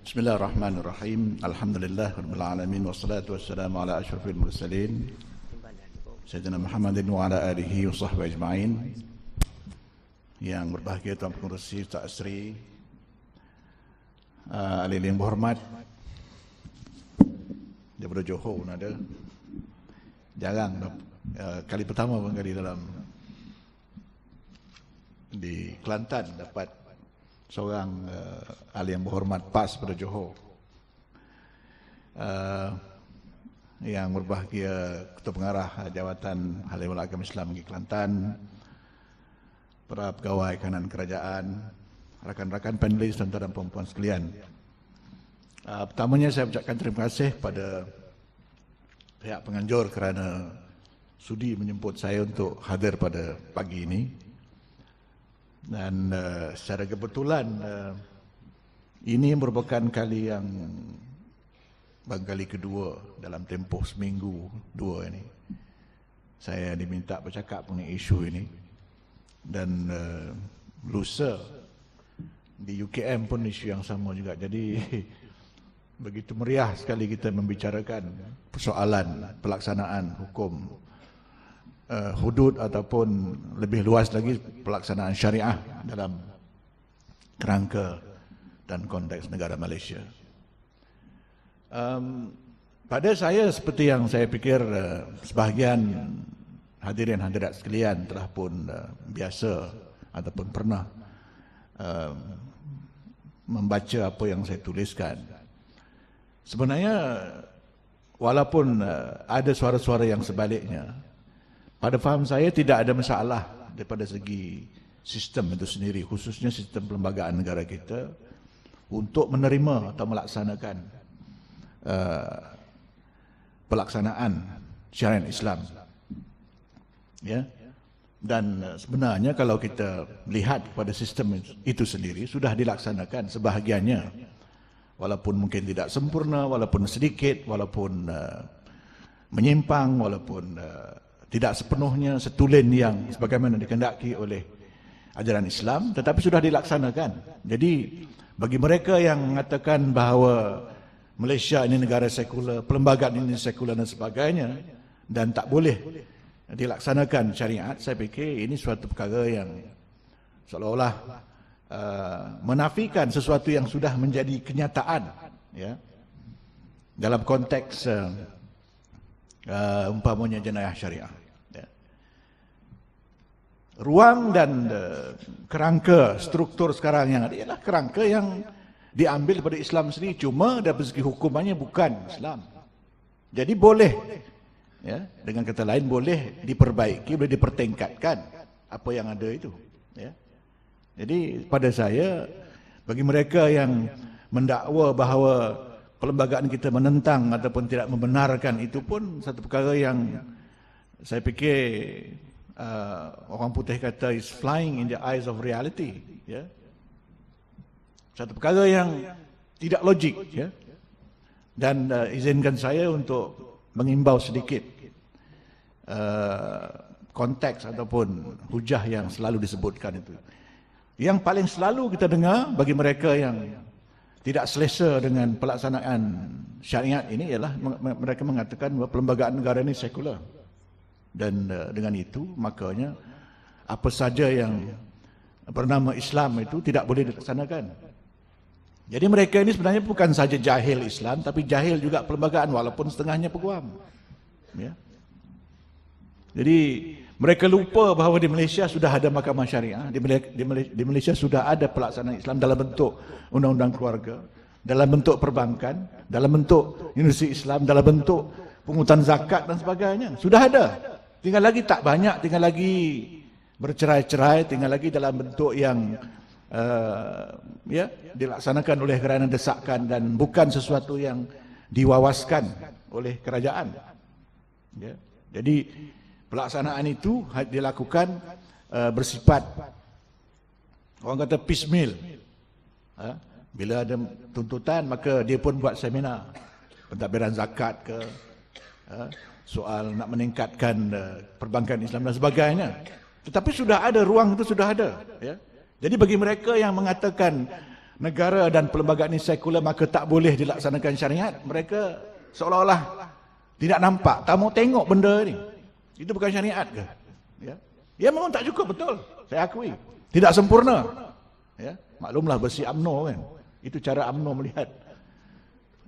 Bismillahirrahmanirrahim. Alhamdulillah rabbil alamin wassalatu wassalamu ala asyrafil mursalin Sayyidina Muhammadin wa ala alihi wa sahbihi ajma'in. Yang berbahagia Tuan Pengerusi, Tuan Asri, uh, ah, Alil yang berhormat, daripada Johor pun ada. Jarang, uh, kali pertama pun kali dalam di Kelantan dapat seorang uh, ahli yang berhormat PAS pada Johor uh, yang berbahagia Ketua Pengarah Jawatan hal ehwal Agama Islam di Kelantan para pegawai kanan kerajaan rakan-rakan panelis dan tuan-tuan perempuan sekalian uh, pertamanya saya ucapkan terima kasih pada pihak penganjur kerana sudi menjemput saya untuk hadir pada pagi ini dan uh, secara kebetulan uh, ini merupakan kali yang bangkali kedua dalam tempoh seminggu dua ini saya diminta bercakap mengenai isu ini dan uh, lusa di UKM pun isu yang sama juga jadi begitu meriah sekali kita membicarakan persoalan pelaksanaan hukum uh, hudud ataupun lebih luas lagi pelaksanaan syariah dalam kerangka dan konteks negara Malaysia. Um, pada saya seperti yang saya fikir uh, eh, sebahagian hadirin hadirat sekalian telah pun uh, biasa ataupun pernah uh, membaca apa yang saya tuliskan. Sebenarnya walaupun ada suara-suara yang sebaliknya, pada faham saya tidak ada masalah daripada segi sistem itu sendiri khususnya sistem perlembagaan negara kita untuk menerima atau melaksanakan uh, pelaksanaan syariat Islam. Ya. Dan sebenarnya kalau kita lihat pada sistem itu sendiri sudah dilaksanakan sebahagiannya walaupun mungkin tidak sempurna walaupun sedikit walaupun uh, menyimpang walaupun uh, tidak sepenuhnya setulen yang sebagaimana dikendaki oleh ajaran Islam tetapi sudah dilaksanakan. Jadi bagi mereka yang mengatakan bahawa Malaysia ini negara sekular, perlembagaan ini sekular dan sebagainya dan tak boleh dilaksanakan syariat, saya fikir ini suatu perkara yang seolah-olah uh, menafikan sesuatu yang sudah menjadi kenyataan ya. Dalam konteks uh, uh, umpamanya jenayah syariah ruang dan eh, kerangka struktur sekarang yang ada ialah kerangka yang diambil daripada Islam sendiri cuma dari segi hukumannya bukan Islam. Jadi boleh ya dengan kata lain boleh diperbaiki boleh dipertingkatkan apa yang ada itu ya. Jadi pada saya bagi mereka yang mendakwa bahawa perlembagaan kita menentang ataupun tidak membenarkan itu pun satu perkara yang saya fikir uh, orang putih kata is flying in the eyes of reality ya yeah. satu perkara yang tidak logik ya yeah. dan uh, izinkan saya untuk mengimbau sedikit uh, konteks ataupun hujah yang selalu disebutkan itu yang paling selalu kita dengar bagi mereka yang tidak selesa dengan pelaksanaan syariat ini ialah mereka mengatakan bahawa perlembagaan negara ini sekular dan uh, dengan itu makanya apa saja yang bernama Islam itu tidak boleh dilaksanakan. Jadi mereka ini sebenarnya bukan saja jahil Islam tapi jahil juga perlembagaan walaupun setengahnya peguam. Ya. Jadi mereka lupa bahawa di Malaysia sudah ada mahkamah syariah, di Malaysia, di Malaysia, di Malaysia sudah ada pelaksanaan Islam dalam bentuk undang-undang keluarga, dalam bentuk perbankan, dalam bentuk universiti Islam, dalam bentuk pungutan zakat dan sebagainya. Sudah ada. Tinggal lagi tak banyak, tinggal lagi bercerai-cerai, tinggal lagi dalam bentuk yang uh, ya dilaksanakan oleh kerana desakan dan bukan sesuatu yang diwawaskan oleh kerajaan. Ya. Jadi pelaksanaan itu ha, dilakukan uh, bersifat orang kata piecemeal. Ha? Bila ada tuntutan maka dia pun buat seminar pentadbiran zakat ke ha? soal nak meningkatkan eh, perbankan Islam dan sebagainya. Tetapi sudah ada ruang itu sudah ada. Ya. Jadi bagi mereka yang mengatakan negara dan perlembagaan ini sekular maka tak boleh dilaksanakan syariat, mereka seolah-olah tidak nampak, tak mau tengok benda ini. Itu bukan syariat ke? Ya. Ya memang tak cukup betul. Saya akui. Tidak sempurna. Ya. Maklumlah besi UMNO kan. Itu cara UMNO melihat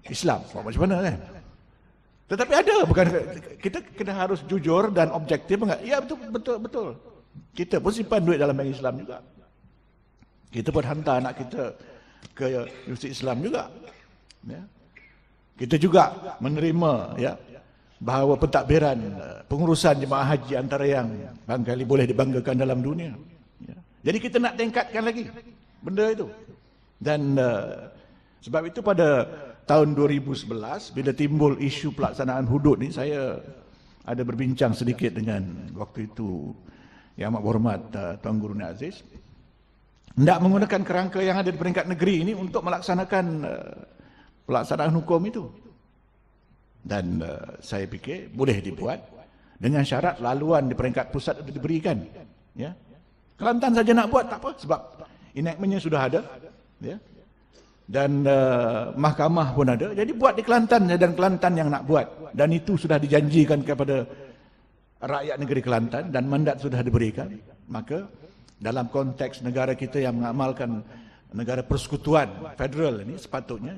Islam. Macam mana kan? Tetapi ada bukan kita kena harus jujur dan objektif enggak? Ya betul betul betul. Kita pun simpan duit dalam bank Islam juga. Kita pun hantar anak kita ke universiti Islam juga. Ya. Kita juga menerima ya bahawa pentadbiran pengurusan jemaah haji antara yang bangkali boleh dibanggakan dalam dunia. Ya. Jadi kita nak tingkatkan lagi benda itu. Dan uh, sebab itu pada tahun 2011 bila timbul isu pelaksanaan hudud ni saya ada berbincang sedikit dengan waktu itu yang amat berhormat uh, Tuan Guru Nia Aziz tidak menggunakan kerangka yang ada di peringkat negeri ini untuk melaksanakan uh, pelaksanaan hukum itu dan uh, saya fikir boleh dibuat dengan syarat laluan di peringkat pusat itu diberikan ya Kelantan saja nak buat tak apa sebab enactmentnya sudah ada ya dan uh, mahkamah pun ada jadi buat di Kelantan dan Kelantan yang nak buat dan itu sudah dijanjikan kepada rakyat negeri Kelantan dan mandat sudah diberikan maka dalam konteks negara kita yang mengamalkan negara persekutuan federal ini sepatutnya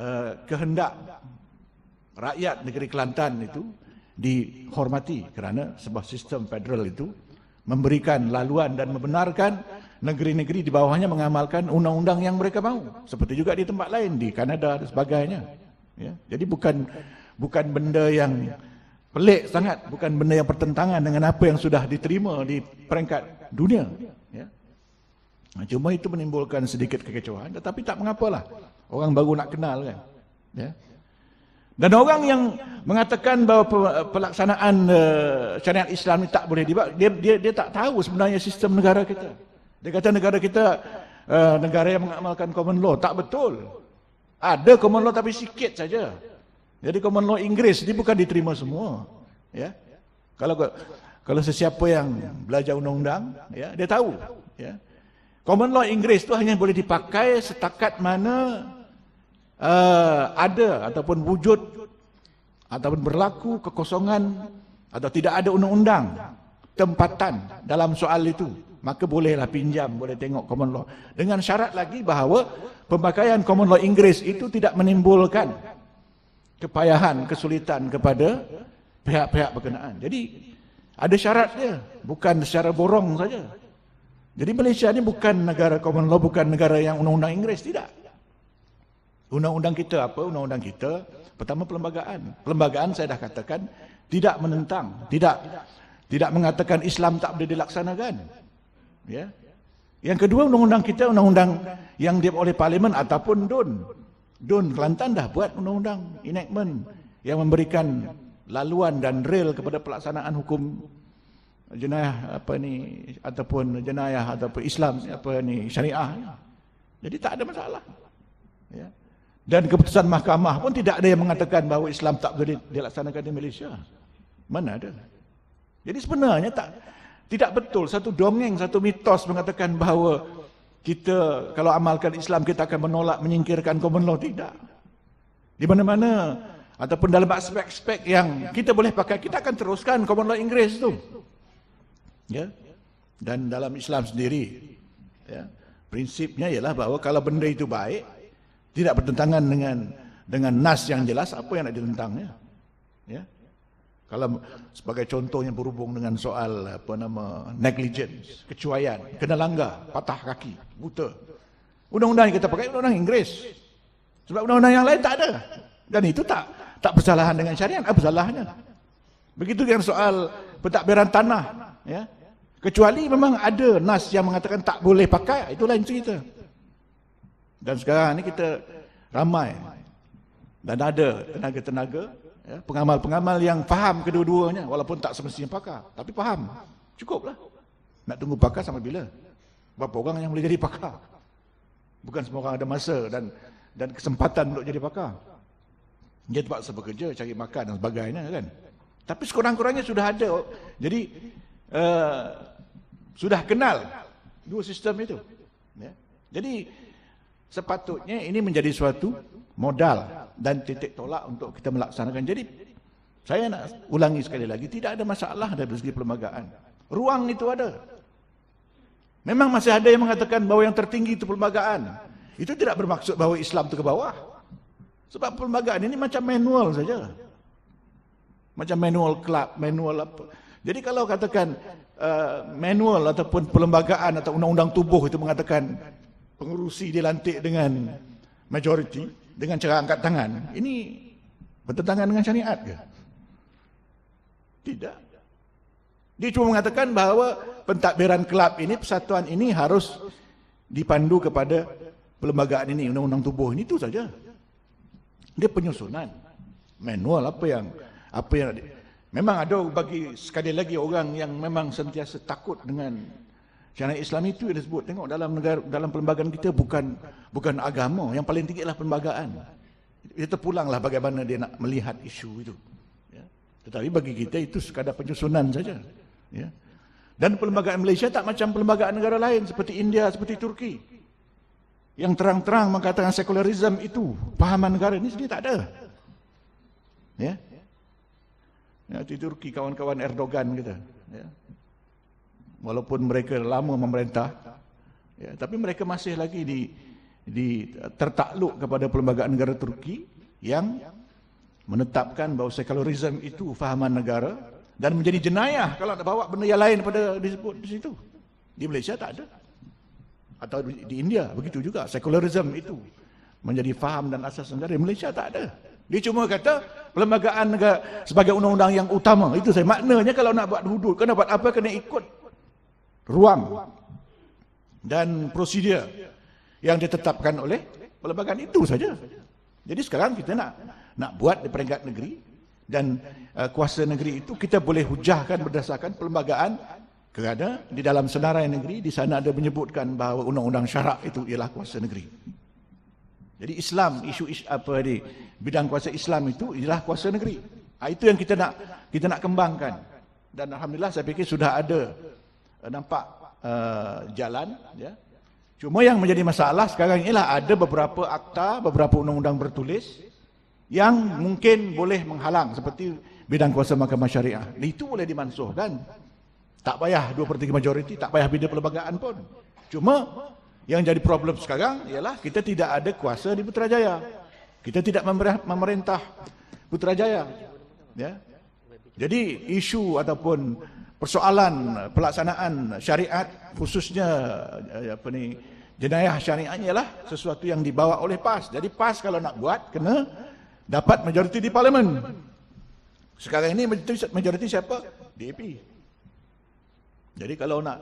uh, kehendak rakyat negeri Kelantan itu dihormati kerana sebuah sistem federal itu memberikan laluan dan membenarkan negeri-negeri di bawahnya mengamalkan undang-undang yang mereka mahu, Seperti juga di tempat lain, di Kanada dan sebagainya. Ya. Jadi bukan bukan benda yang pelik sangat, bukan benda yang pertentangan dengan apa yang sudah diterima di peringkat dunia. Ya. cuma itu menimbulkan sedikit kekecohan, tetapi tak mengapalah. Orang baru nak kenal kan. Ya. Dan orang yang mengatakan bahawa pelaksanaan uh, syariat Islam ni tak boleh dibuat, dia, dia, dia tak tahu sebenarnya sistem negara kita. Dia kata negara kita uh, negara yang mengamalkan common law. Tak betul. Ada common law tapi sikit saja. Jadi common law Inggeris ni bukan diterima semua. Ya. Kalau kalau sesiapa yang belajar undang-undang, ya, dia tahu. Ya. Common law Inggeris tu hanya boleh dipakai setakat mana uh, ada ataupun wujud ataupun berlaku kekosongan atau tidak ada undang-undang tempatan dalam soal itu maka bolehlah pinjam, boleh tengok common law. Dengan syarat lagi bahawa pemakaian common law Inggeris itu tidak menimbulkan kepayahan, kesulitan kepada pihak-pihak berkenaan. Jadi ada syarat dia, bukan secara borong saja. Jadi Malaysia ini bukan negara common law, bukan negara yang undang-undang Inggeris, tidak. Undang-undang kita apa? Undang-undang kita pertama pelembagaan. Pelembagaan saya dah katakan tidak menentang, tidak tidak mengatakan Islam tak boleh dilaksanakan. Ya. Yang kedua undang-undang kita undang-undang yang dibuat oleh parlimen ataupun DUN. DUN Kelantan dah buat undang-undang enactment yang memberikan laluan dan rail kepada pelaksanaan hukum jenayah apa ni ataupun jenayah ataupun Islam apa ni syariah. Jadi tak ada masalah. Ya. Dan keputusan mahkamah pun tidak ada yang mengatakan bahawa Islam tak boleh dilaksanakan di Malaysia. Mana ada? Jadi sebenarnya tak tidak betul satu dongeng satu mitos mengatakan bahawa kita kalau amalkan Islam kita akan menolak menyingkirkan common law tidak di mana-mana ataupun dalam aspek-aspek yang kita boleh pakai kita akan teruskan common law Inggeris itu ya dan dalam Islam sendiri ya prinsipnya ialah bahawa kalau benda itu baik tidak bertentangan dengan dengan nas yang jelas apa yang nak ditentangnya ya, ya? Kalau sebagai contohnya berhubung dengan soal apa nama negligence, kecuaian, kena langgar, patah kaki, buta. Undang-undang yang kita pakai undang-undang Inggeris. Sebab undang-undang yang lain tak ada. Dan itu tak tak bersalahan dengan syariat, apa salahnya? Begitu dengan soal pentadbiran tanah, ya. Kecuali memang ada nas yang mengatakan tak boleh pakai, itu lain cerita. Dan sekarang ni kita ramai dan ada tenaga-tenaga Ya, pengamal-pengamal yang faham kedua-duanya walaupun tak semestinya pakar tapi faham cukuplah nak tunggu pakar sama bila berapa orang yang boleh jadi pakar bukan semua orang ada masa dan dan kesempatan untuk jadi pakar dia terpaksa bekerja cari makan dan sebagainya kan tapi sekurang-kurangnya sudah ada jadi uh, sudah kenal dua sistem itu ya. jadi sepatutnya ini menjadi suatu modal dan titik tolak untuk kita melaksanakan. Jadi saya nak ulangi sekali lagi, tidak ada masalah dari segi perlembagaan. Ruang itu ada. Memang masih ada yang mengatakan bahawa yang tertinggi itu perlembagaan. Itu tidak bermaksud bahawa Islam itu ke bawah. Sebab perlembagaan ini macam manual saja. Macam manual club, manual apa. Jadi kalau katakan uh, manual ataupun perlembagaan atau undang-undang tubuh itu mengatakan pengurusi dilantik dengan majority, dengan cara angkat tangan ini bertentangan dengan syariat ke? Tidak. Dia cuma mengatakan bahawa pentadbiran kelab ini, persatuan ini harus dipandu kepada perlembagaan ini, undang-undang tubuh ini itu saja. Dia penyusunan manual apa yang apa yang ada. memang ada bagi sekali lagi orang yang memang sentiasa takut dengan syariat Islam itu yang disebut tengok dalam negara dalam perlembagaan kita bukan Bukan agama, yang paling tinggi adalah perlembagaan. Itu terpulanglah bagaimana dia nak melihat isu itu. Ya. Tetapi bagi kita itu sekadar penyusunan saja. Ya. Dan perlembagaan Malaysia tak macam perlembagaan negara lain seperti India, seperti Turki. Yang terang-terang mengatakan sekularisme itu, pahaman negara ini sendiri tak ada. Ya. Ya, di Turki kawan-kawan Erdogan kita. Ya. Walaupun mereka lama memerintah, ya, tapi mereka masih lagi di di tertakluk kepada perlembagaan negara Turki yang menetapkan bahawa sekularism itu fahaman negara dan menjadi jenayah kalau nak bawa benda yang lain pada disebut di situ. Di Malaysia tak ada. Atau di India begitu juga sekularism itu menjadi faham dan asas negara di Malaysia tak ada. Dia cuma kata perlembagaan negara sebagai undang-undang yang utama itu saya maknanya kalau nak buat hudud kena buat apa kena ikut ruang dan prosedur yang ditetapkan oleh perlembagaan itu saja. Jadi sekarang kita nak nak buat di peringkat negeri dan uh, kuasa negeri itu kita boleh hujahkan berdasarkan perlembagaan kerana di dalam senarai negeri di sana ada menyebutkan bahawa undang-undang syarak itu ialah kuasa negeri. Jadi Islam isu is, apa ni bidang kuasa Islam itu ialah kuasa negeri. Ha, itu yang kita nak kita nak kembangkan dan alhamdulillah saya fikir sudah ada eh, nampak uh, jalan ya. Cuma yang menjadi masalah sekarang ialah ada beberapa akta, beberapa undang-undang bertulis yang mungkin boleh menghalang seperti bidang kuasa mahkamah syariah. Itu boleh dimansuhkan. Tak payah dua per 3 majoriti, tak payah bina perlembagaan pun. Cuma yang jadi problem sekarang ialah kita tidak ada kuasa di Putrajaya. Kita tidak memerintah Putrajaya. Ya? Jadi isu ataupun persoalan pelaksanaan syariat khususnya eh, eh, apa ni jenayah syariat ialah sesuatu yang dibawa oleh PAS. Jadi PAS kalau nak buat kena dapat majoriti di parlimen. Sekarang ini majoriti siapa? DAP. Jadi kalau nak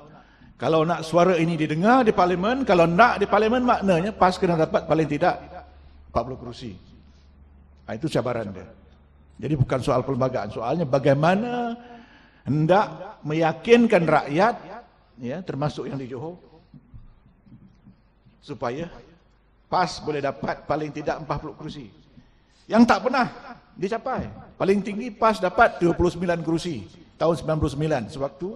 kalau nak suara ini didengar di parlimen, kalau nak di parlimen maknanya PAS kena dapat paling tidak 40 kerusi. Nah, itu cabaran dia. Jadi bukan soal perlembagaan, soalnya bagaimana hendak meyakinkan rakyat ya termasuk yang di Johor supaya PAS boleh dapat paling tidak 40 kerusi yang tak pernah dicapai paling tinggi PAS dapat 29 kerusi tahun 99 sewaktu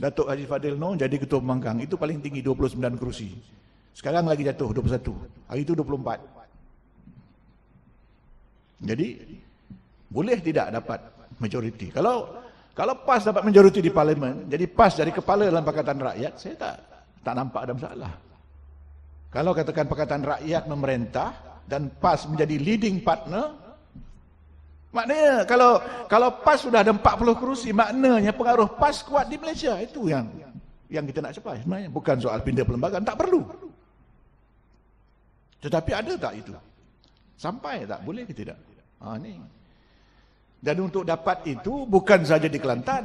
Datuk Haji Fadil Noh jadi ketua pemangkang itu paling tinggi 29 kerusi sekarang lagi jatuh 21 hari itu 24 jadi boleh tidak dapat majoriti kalau kalau PAS dapat majoriti di parlimen, jadi PAS dari kepala dalam Pakatan Rakyat, saya tak tak nampak ada masalah. Kalau katakan Pakatan Rakyat memerintah dan PAS menjadi leading partner, maknanya kalau kalau PAS sudah ada 40 kerusi, maknanya pengaruh PAS kuat di Malaysia. Itu yang yang kita nak cepat sebenarnya. Bukan soal pindah perlembagaan, tak perlu. Tetapi ada tak itu? Sampai tak? Boleh ke tidak? Ha, ah, ini. Dan untuk dapat itu bukan saja di Kelantan.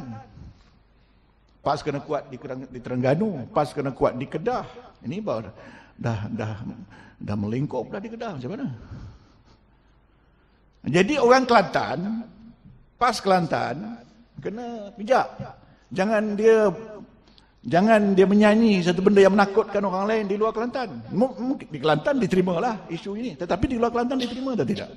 PAS kena kuat di Terengganu, PAS kena kuat di Kedah. Ini baru dah dah dah, dah melingkup dah di Kedah macam mana? Jadi orang Kelantan, PAS Kelantan kena pijak. Jangan dia jangan dia menyanyi satu benda yang menakutkan orang lain di luar Kelantan. Mungkin di Kelantan diterimalah isu ini, tetapi di luar Kelantan diterima atau tidak.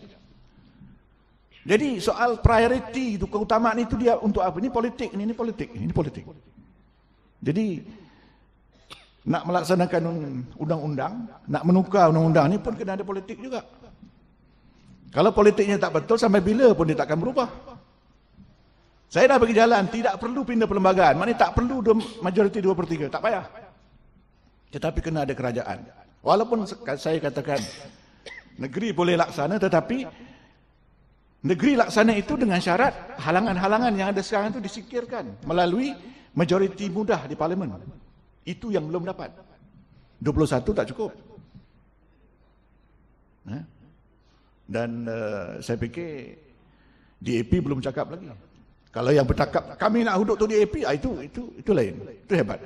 Jadi soal priority itu keutamaan itu dia untuk apa? Ini politik, ini, ini politik, ini, ini politik. Jadi nak melaksanakan undang-undang, nak menukar undang-undang ini pun kena ada politik juga. Kalau politiknya tak betul, sampai bila pun dia takkan berubah. Saya dah pergi jalan, tidak perlu pindah perlembagaan. Maknanya tak perlu majoriti 2 per 3, tak payah. Tetapi kena ada kerajaan. Walaupun saya katakan, negeri boleh laksana, tetapi negeri laksana itu dengan syarat halangan-halangan yang ada sekarang itu disikirkan melalui majoriti mudah di parlimen. Itu yang belum dapat. 21 tak cukup. Ha? Dan uh, saya fikir DAP belum cakap lagi. Kalau yang bertakap kami nak duduk tu DAP, ah, itu itu itu lain. Itu hebat.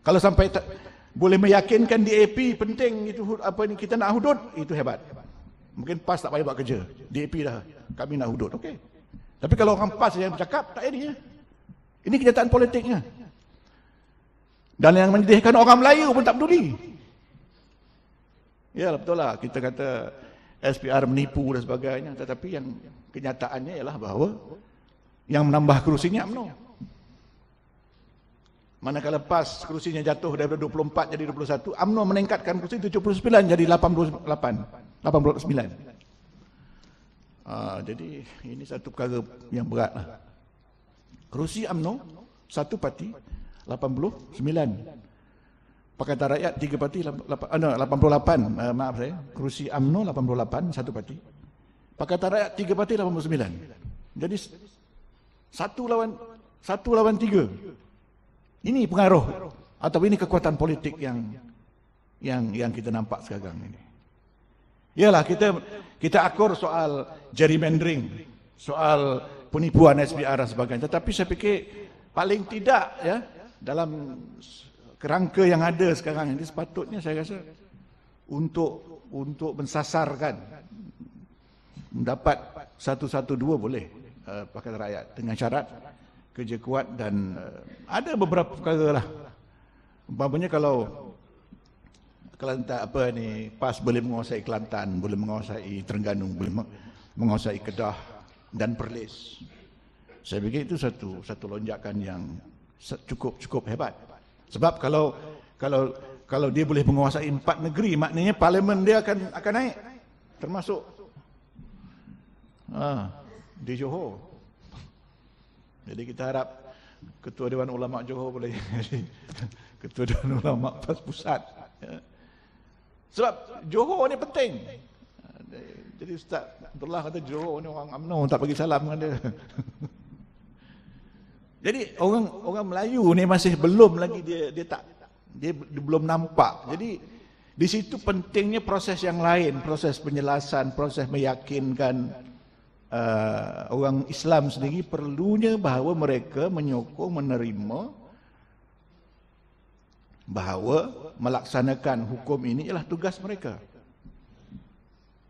Kalau sampai tak, boleh meyakinkan DAP penting itu apa ni kita nak hudud itu hebat. Mungkin PAS tak payah buat kerja. DAP dah. Kami nak hudud. Okey. Tapi kalau orang PAS yang bercakap, tak jadi. Ya. Ini kenyataan politiknya. Dan yang menyedihkan orang Melayu pun tak peduli. Ya, betul lah. Kita kata SPR menipu dan sebagainya. Tetapi yang kenyataannya ialah bahawa yang menambah kerusinya UMNO. Manakala PAS kerusinya jatuh daripada 24 jadi 21, UMNO meningkatkan kerusi 79 jadi 88. 89. Uh, ah, jadi ini satu perkara yang berat. Lah. Kerusi UMNO, satu parti, 89. Pakatan Rakyat, tiga parti, 88. Ah, uh, ah, maaf saya. Kerusi UMNO, 88, satu parti. Pakatan Rakyat, tiga parti, 89. Jadi satu lawan satu lawan tiga. Ini pengaruh atau ini kekuatan politik yang yang yang kita nampak sekarang ini. Iyalah kita kita akur soal gerrymandering, soal penipuan SBR dan sebagainya. Tetapi saya fikir paling tidak ya dalam kerangka yang ada sekarang ini sepatutnya saya rasa untuk untuk mensasarkan mendapat satu satu dua boleh uh, pakai rakyat dengan syarat kerja kuat dan uh, ada beberapa perkara lah. Umpamanya kalau Kelantan apa ni PAS boleh menguasai Kelantan boleh menguasai Terengganu boleh menguasai Kedah dan Perlis saya fikir itu satu satu lonjakan yang cukup cukup hebat sebab kalau kalau kalau dia boleh menguasai empat negeri maknanya parlimen dia akan akan naik termasuk ah, di Johor jadi kita harap ketua dewan ulama Johor boleh jadi ketua dewan ulama PAS pusat yeah. Sebab Johor ni penting. Jadi Ustaz Abdullah kata Johor ni orang amno tak bagi salam dengan dia. Jadi orang orang Melayu ni masih belum lagi dia dia tak dia, dia belum nampak. Jadi di situ pentingnya proses yang lain, proses penjelasan, proses meyakinkan uh, orang Islam sendiri perlunya bahawa mereka menyokong, menerima bahawa melaksanakan hukum ini ialah tugas mereka.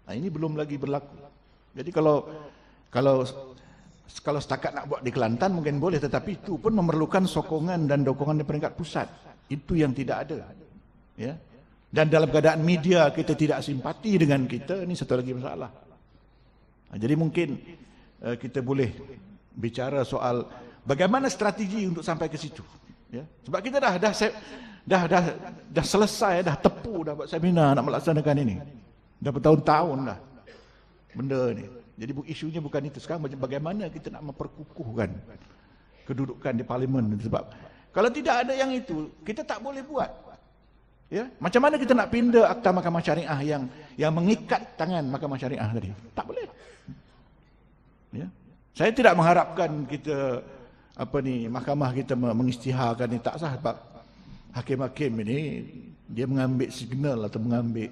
Nah, ini belum lagi berlaku. Jadi kalau kalau kalau setakat nak buat di Kelantan mungkin boleh tetapi itu pun memerlukan sokongan dan dukungan di peringkat pusat. Itu yang tidak ada. Ya. Dan dalam keadaan media kita tidak simpati dengan kita ini satu lagi masalah. Nah, jadi mungkin uh, kita boleh bicara soal bagaimana strategi untuk sampai ke situ. Ya. Sebab kita dah dah saya, dah dah dah selesai dah tepu dah buat seminar nak melaksanakan ini dah bertahun-tahun dah benda ni jadi isunya bukan itu sekarang macam bagaimana kita nak memperkukuhkan kedudukan di parlimen sebab kalau tidak ada yang itu kita tak boleh buat ya macam mana kita nak pindah akta mahkamah syariah yang yang mengikat tangan mahkamah syariah tadi tak boleh ya saya tidak mengharapkan kita apa ni mahkamah kita mengistiharkan ini tak sah sebab hakim-hakim ini dia mengambil signal atau mengambil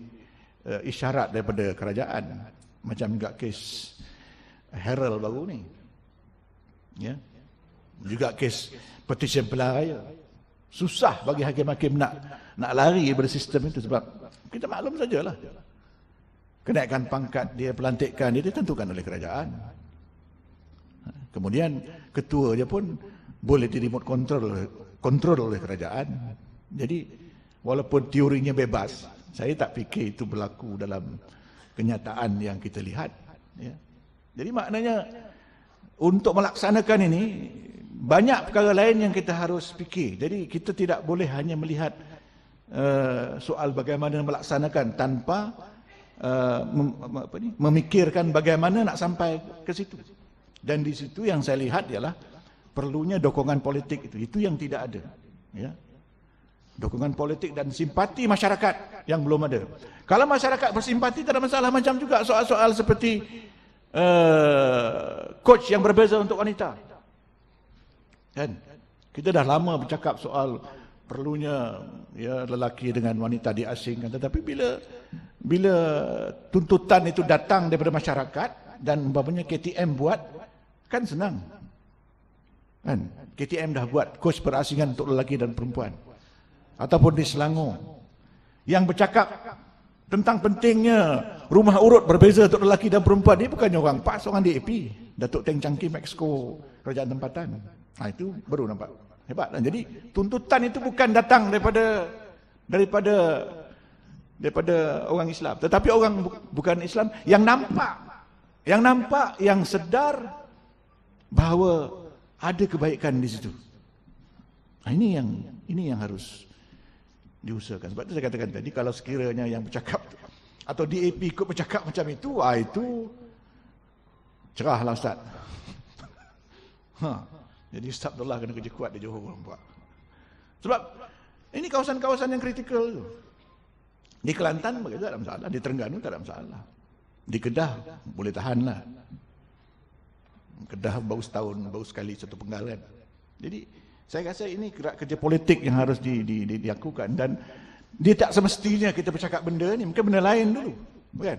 uh, isyarat daripada kerajaan macam juga kes Herald baru ni ya yeah. juga kes petition pelaraya susah bagi hakim-hakim nak nak lari daripada sistem itu sebab kita maklum sajalah kenaikan pangkat dia pelantikan dia ditentukan oleh kerajaan kemudian ketua dia pun boleh di remote control kontrol oleh kerajaan jadi walaupun teorinya bebas, saya tak fikir itu berlaku dalam kenyataan yang kita lihat. Ya. Jadi maknanya untuk melaksanakan ini, banyak perkara lain yang kita harus fikir. Jadi kita tidak boleh hanya melihat uh, soal bagaimana melaksanakan tanpa uh, mem, apa ini, memikirkan bagaimana nak sampai ke situ. Dan di situ yang saya lihat ialah perlunya dokongan politik itu. Itu yang tidak ada. Ya dukungan politik dan simpati masyarakat yang belum ada. Kalau masyarakat bersimpati tak ada masalah macam juga soal-soal seperti uh, coach yang berbeza untuk wanita. Kan? Kita dah lama bercakap soal perlunya ya lelaki dengan wanita diasingkan tetapi bila bila tuntutan itu datang daripada masyarakat dan umpamanya KTM buat kan senang. Kan? KTM dah buat coach berasingan untuk lelaki dan perempuan ataupun di Selangor yang bercakap tentang pentingnya rumah urut berbeza untuk lelaki dan perempuan ni bukan orang Pak, orang DAP. Datuk Teng Changki Mexico, kerajaan tempatan. Ha, itu baru nampak. Hebat. Dan jadi tuntutan itu bukan datang daripada daripada daripada orang Islam. Tetapi orang bu, bukan Islam yang nampak yang nampak, yang sedar bahawa ada kebaikan di situ. Ha, ini yang ini yang harus diusahakan. Sebab tu saya katakan tadi, kalau sekiranya yang bercakap atau DAP ikut bercakap macam itu, ah itu cerahlah Ustaz. Ha. Jadi Ustaz Abdullah kena kerja kuat di Johor pun buat. Sebab ini kawasan-kawasan yang kritikal tu. Di Kelantan tak ada masalah, di Terengganu tak ada masalah. Di Kedah boleh tahan lah. Kedah baru setahun, baru sekali satu penggalan Jadi saya rasa ini gerak kerja politik yang harus di, di, di, dilakukan dan dia tak semestinya kita bercakap benda ni, mungkin benda lain dulu. Bukan?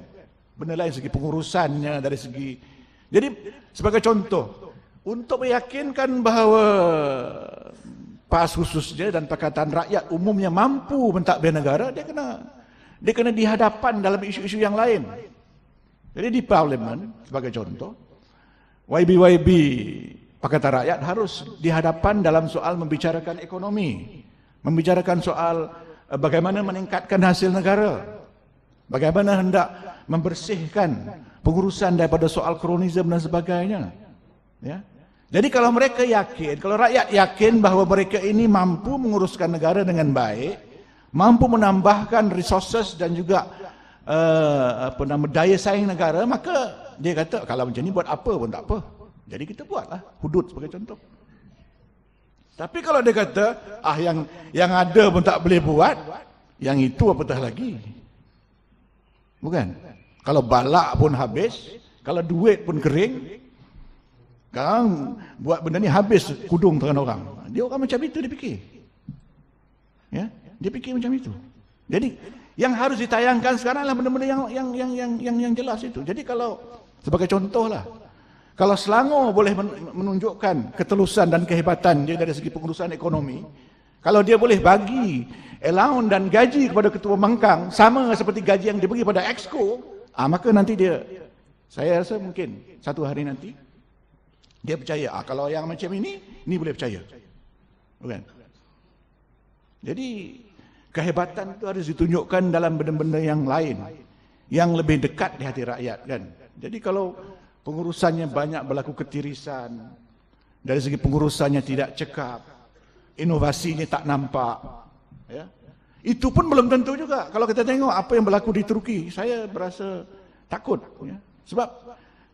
Benda lain segi pengurusannya dari segi Jadi sebagai contoh untuk meyakinkan bahawa PAS khususnya dan Pakatan Rakyat umumnya mampu mentadbir negara, dia kena dia kena dihadapan dalam isu-isu yang lain. Jadi di parlimen sebagai contoh YB YB Pakatan rakyat harus dihadapan dalam soal membicarakan ekonomi. Membicarakan soal eh, bagaimana meningkatkan hasil negara. Bagaimana hendak membersihkan pengurusan daripada soal kronisme dan sebagainya. Ya. Jadi kalau mereka yakin, kalau rakyat yakin bahawa mereka ini mampu menguruskan negara dengan baik, mampu menambahkan resources dan juga uh, apa nama daya saing negara, maka dia kata kalau macam ni buat apa pun tak apa. Jadi kita buatlah hudud sebagai contoh. Tapi kalau dia kata ah yang yang ada pun tak boleh buat, yang itu apa tah lagi. Bukan? Kalau balak pun habis, kalau duit pun kering, kan buat benda ni habis kudung tangan orang. Dia orang macam itu dia fikir. Ya, dia fikir macam itu. Jadi yang harus ditayangkan sekarang adalah benda-benda yang, yang yang yang yang yang jelas itu. Jadi kalau sebagai contohlah, kalau Selangor boleh menunjukkan ketelusan dan kehebatan dia dari segi pengurusan ekonomi, kalau dia boleh bagi allowance dan gaji kepada ketua mengkang sama seperti gaji yang diberi pada exco, ah, maka nanti dia, saya rasa mungkin satu hari nanti, dia percaya, ah, kalau yang macam ini, ini boleh percaya. Bukan? Jadi, kehebatan itu harus ditunjukkan dalam benda-benda yang lain, yang lebih dekat di hati rakyat. Kan? Jadi kalau pengurusannya banyak berlaku ketirisan dari segi pengurusannya tidak cekap inovasinya tak nampak ya itu pun belum tentu juga kalau kita tengok apa yang berlaku di Turki saya berasa takut ya. sebab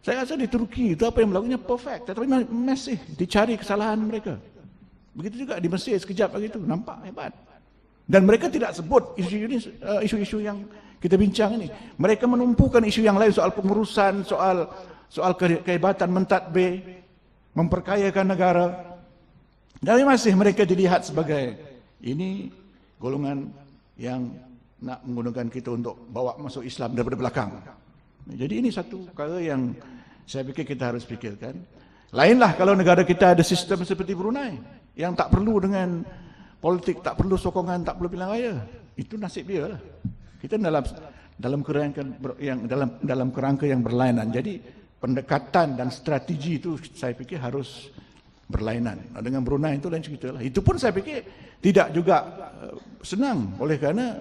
saya rasa di Turki itu apa yang berlakunya perfect tetapi masih dicari kesalahan mereka begitu juga di Mesir sekejap lagi itu nampak hebat dan mereka tidak sebut isu ini eh, isu-isu yang kita bincang ini mereka menumpukan isu yang lain soal pengurusan soal soal kehebatan mentadbir, memperkayakan negara. Dari masih mereka dilihat sebagai ini golongan yang nak menggunakan kita untuk bawa masuk Islam daripada belakang. Jadi ini satu perkara yang saya fikir kita harus fikirkan. Lainlah kalau negara kita ada sistem seperti Brunei yang tak perlu dengan politik, tak perlu sokongan, tak perlu pilihan raya. Itu nasib dia lah. Kita dalam dalam kerangka yang dalam dalam kerangka yang berlainan. Jadi pendekatan dan strategi itu saya fikir harus berlainan. Dengan Brunei itu lain cerita lah. Itu pun saya fikir tidak juga eh, senang oleh kerana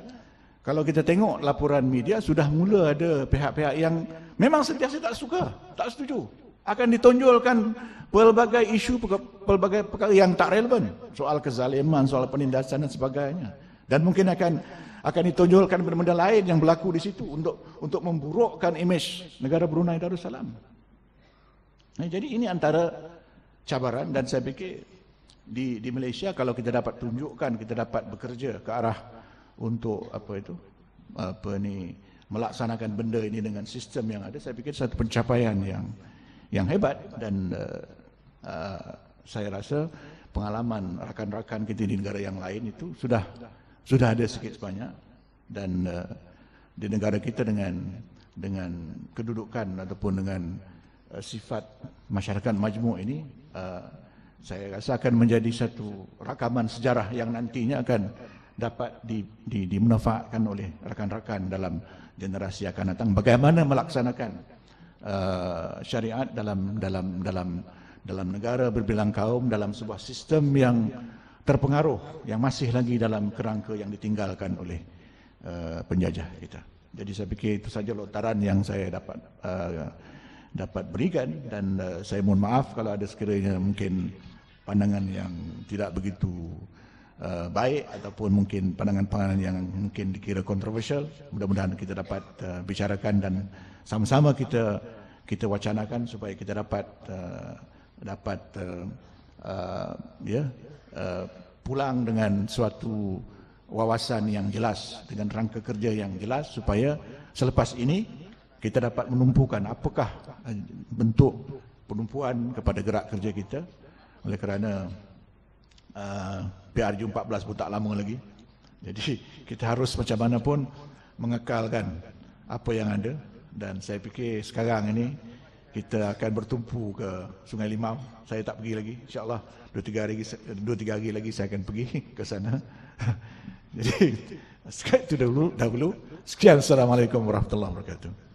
kalau kita tengok laporan media sudah mula ada pihak-pihak yang memang sentiasa tak suka, tak setuju. Akan ditonjolkan pelbagai isu, pelbagai perkara yang tak relevan. Soal kezaliman, soal penindasan dan sebagainya. Dan mungkin akan akan ditonjolkan benda-benda lain yang berlaku di situ untuk untuk memburukkan imej negara Brunei Darussalam. Nah, jadi ini antara cabaran dan saya fikir di di Malaysia kalau kita dapat tunjukkan kita dapat bekerja ke arah untuk apa itu apa ni melaksanakan benda ini dengan sistem yang ada saya fikir satu pencapaian yang yang hebat dan uh, uh, saya rasa pengalaman rakan-rakan kita di negara yang lain itu sudah, sudah sudah ada sikit sebanyak dan uh, di negara kita dengan dengan kedudukan ataupun dengan uh, sifat masyarakat majmuk ini uh, saya rasa akan menjadi satu rakaman sejarah yang nantinya akan dapat di, di, dimanfaatkan oleh rakan-rakan dalam generasi akan datang bagaimana melaksanakan uh, syariat dalam dalam dalam dalam negara berbilang kaum dalam sebuah sistem yang, yang terpengaruh yang masih lagi dalam kerangka yang ditinggalkan oleh uh, penjajah kita. Jadi saya fikir itu saja lontaran yang saya dapat uh, dapat berikan dan uh, saya mohon maaf kalau ada sekiranya mungkin pandangan yang tidak begitu uh, baik ataupun mungkin pandangan-pandangan yang mungkin dikira kontroversial. Mudah-mudahan kita dapat uh, bicarakan dan sama-sama kita kita wacanakan supaya kita dapat uh, dapat uh, Uh, ya, uh, pulang dengan suatu wawasan yang jelas dengan rangka kerja yang jelas supaya selepas ini kita dapat menumpukan apakah uh, bentuk penumpuan kepada gerak kerja kita oleh kerana uh, PRU 14 pun tak lama lagi jadi kita harus macam mana pun mengekalkan apa yang ada dan saya fikir sekarang ini kita akan bertumpu ke Sungai Limau. Saya tak pergi lagi. InsyaAllah 2-3 hari, 2-3 hari lagi saya akan pergi ke sana. Jadi, sekian itu dahulu. dahulu. Sekian. Assalamualaikum warahmatullahi wabarakatuh.